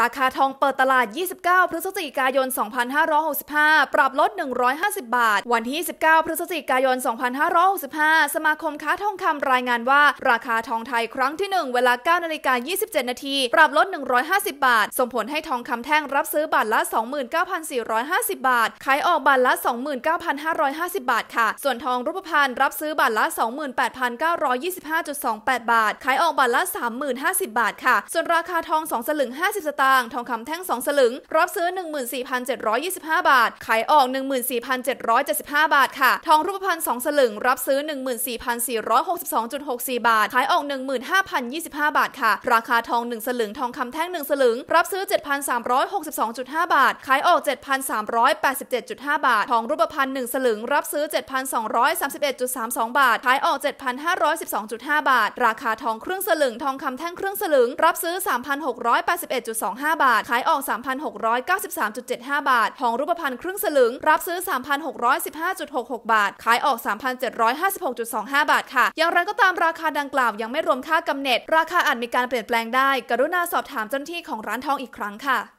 ราคาทองเปิดตลาด 29 พฤศจิกายน 2565 ปรับลด 150 บาท วันที่19พฤศจิกายน 2565 สมาคมค้าทองคำรายงานว่า ราคาทองไทยครั้งที่ 1 เวลา9นาฬิกา27 นาที ปรับลด 150 บาท ส่งผลให้ทองคำแท่งรับซื้อบาทละ 29,450 บาท ขายออกบาทละ 29,550 บาท ค่ะ ส่วนทองรูปพรรณรับซื้อบาทละ 28,925.28 บาท ขายออกบาทละ30,050บาทค่ะ ส่วนราคาทอง2สลึง 50ตางค์ทองคำแท่ง2 สลึงรับซื้อ 14,725 บาทขายออก 14,775 บาทค่ะทองรูปพรรณ2สลึงรับซื้อ 14,462.64บาทขายออก 15,025 บาทค่ะ ราคาทอง 1 สลึงทองคำแท่ง1สลึง รับซื้อ7,362.5 บาทขายออก 7,387.5 บาท ทองรูปพรรณ1สลึงรับซื้อ7,231.32บาทขายออก7,512.5บาทราคาทองครึ่งสลึงทองคำแท่งครึ่งสลึง รับซื้อ3,681.2 2 5บาทขายออก 3,693.75 บาททองรูปพรรณครึ่งสลึง รับซื้อ 3,615.66 บาท ขายออก 3,756.25 บาทค่ะ อย่างไรก็ตามราคาดังกล่าว ยังไม่รวมค่ากำเน็ต ราคาอาจมีการเปลี่ยนแปลงได้ กรุณาสอบถามเจ้าหน้าที่ของร้านทองอีกครั้งค่ะ